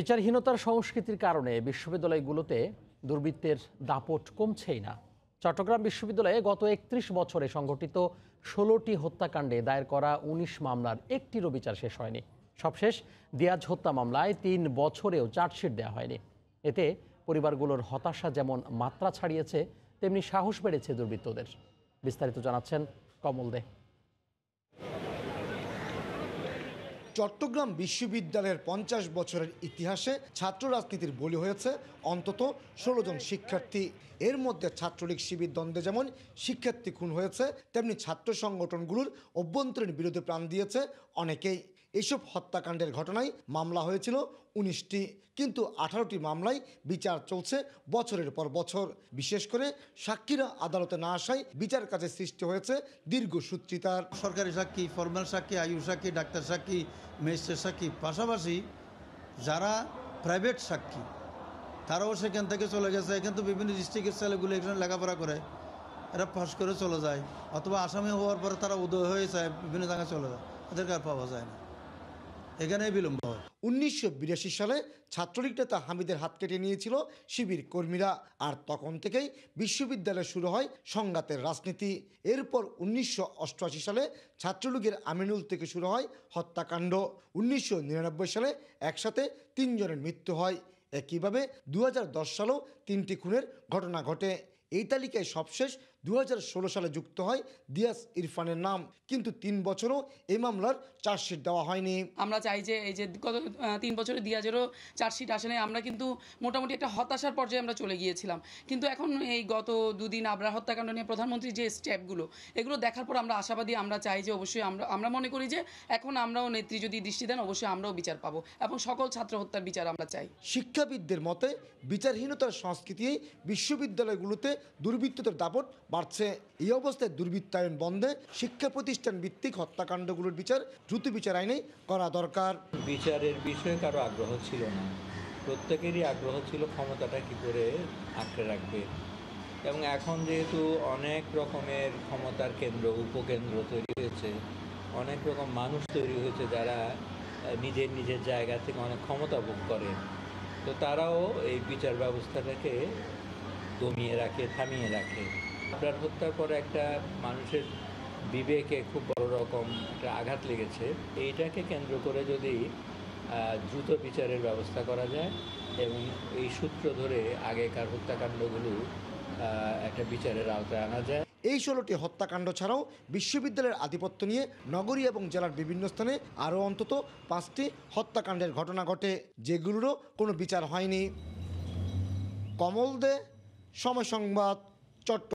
বিচারহীনতার সংস্কৃতির কারণে বিশ্ববিদ্যালয়গুলোতে দুর্বৃত্তের দাপট কমছেই না চট্টগ্রাম বিশ্ববিদ্যালয়ে গত একত্রিশ বছরে সংঘটিত ষোলোটি হত্যাকাণ্ডে দায়ের করা ১৯ মামলার একটিরও বিচার শেষ হয়নি সবশেষ দিয়াজ হত্যা মামলায় তিন বছরেও চার্জশিট দেওয়া হয়নি এতে পরিবারগুলোর হতাশা যেমন মাত্রা ছাড়িয়েছে তেমনি সাহস বেড়েছে দুর্বৃত্তদের বিস্তারিত জানাচ্ছেন কমল দেহ চট্টগ্রাম বিশ্ববিদ্যালয়ের পঞ্চাশ বছরের ইতিহাসে ছাত্র রাজনীতির বলি হয়েছে অন্তত ষোলো জন শিক্ষার্থী এর মধ্যে ছাত্রলীগ শিবির দ্বন্দ্বে যেমন শিক্ষার্থী খুন হয়েছে তেমনি ছাত্র সংগঠনগুলোর অভ্যন্তরীণ বিরোধে প্রাণ দিয়েছে অনেকেই এসব হত্যাকাণ্ডের ঘটনায় মামলা হয়েছিল উনিশটি কিন্তু আঠারোটি মামলায় বিচার চলছে বছরের পর বছর বিশেষ করে সাক্ষীরা আদালতে না আসায় বিচার কাজে সৃষ্টি হয়েছে দীর্ঘ সূত্রিতার সরকারি সাক্ষী ফর্মাল সাক্ষী আয়ু সাক্ষী ডাক্তার সাক্ষী ম্যাজিস্ট্রেট সাক্ষী পাশাপাশি যারা প্রাইভেট সাক্ষী তারাও সেখান থেকে চলে গেছে এখান তো বিভিন্ন ডিস্ট্রিক্টের ছেলেগুলো এখানে লেখাপড়া করে এরা ফাঁস করে চলে যায় অথবা আসামি হওয়ার পরে তারা উদয় হয়ে যায় বিভিন্ন জায়গায় চলে যায় এদেরকে আর পাওয়া যায় না এখানে বিলম্ব হয় উনিশশো সালে ছাত্রলীগ নেতা হামিদের হাত কেটে নিয়েছিল শিবির কর্মীরা আর তখন থেকেই বিশ্ববিদ্যালয়ে শুরু হয় সংঘাতের রাজনীতি এরপর উনিশশো সালে ছাত্রলীগের আমিনুল থেকে শুরু হয় হত্যাকাণ্ড উনিশশো সালে একসাথে তিনজনের মৃত্যু হয় একইভাবে দু হাজার সালেও তিনটি খুনের ঘটনা ঘটে এই তালিকায় সবশেষ দু সালে যুক্ত হয় দিয়াস ইরফানের নাম কিন্তু তিন বছরও এই মামলার চার্জশিট দেওয়া হয়নি আমরা চাই যে এই যে গত তিন বছরে দিয়াজেরও চার্জশিট আসে আমরা কিন্তু মোটামুটি একটা হতাশার পর্যায়ে আমরা চলে গিয়েছিলাম কিন্তু এখন এই গত দুদিন আবরার হত্যাকাণ্ড নিয়ে প্রধানমন্ত্রীর যে স্টেপগুলো এগুলো দেখার পর আমরা আশাবাদী আমরা চাই যে অবশ্যই আমরা আমরা মনে করি যে এখন আমরাও নেত্রী যদি দৃষ্টি দেন অবশ্যই আমরাও বিচার পাবো এবং সকল ছাত্র হত্যার বিচার আমরা চাই শিক্ষাবিদদের মতে বিচারহীনতার সংস্কৃতি বিশ্ববিদ্যালয়গুলোতে দুর্বৃত্তদের দাপট বাড়ছে এই অবস্থায় দুর্বৃত্তায়ন বন্ধে শিক্ষা প্রতিষ্ঠান ভিত্তিক হত্যাকাণ্ডগুলোর বিচার দ্রুত বিচার আইনে করা দরকার বিচারের বিষয়ে কারো আগ্রহ ছিল না প্রত্যেকেরই আগ্রহ ছিল ক্ষমতাটা কি করে আঁকড়ে রাখবে এবং এখন যেহেতু অনেক রকমের ক্ষমতার কেন্দ্র উপকেন্দ্র তৈরি হয়েছে অনেক রকম মানুষ তৈরি হয়েছে যারা নিজের নিজের জায়গা থেকে অনেক ক্ষমতা ভোগ করে তো তারাও এই বিচার ব্যবস্থাটাকে দমিয়ে রাখে থামিয়ে রাখে আপনার হত্যার পর একটা মানুষের বিবেকে খুব বড় রকম একটা আঘাত লেগেছে এইটাকে কেন্দ্র করে যদি দ্রুত বিচারের ব্যবস্থা করা যায় এবং এই সূত্র ধরে আগেকার হত্যাকাণ্ডগুলো একটা বিচারের আওতায় আনা যায় এই ষোলোটি হত্যাকাণ্ড ছাড়াও বিশ্ববিদ্যালয়ের আধিপত্য নিয়ে নগরী এবং জেলার বিভিন্ন স্থানে আরও অন্তত পাঁচটি হত্যাকাণ্ডের ঘটনা ঘটে যেগুলোরও কোনো বিচার হয়নি কমল দে সময় সংবাদ চট্ট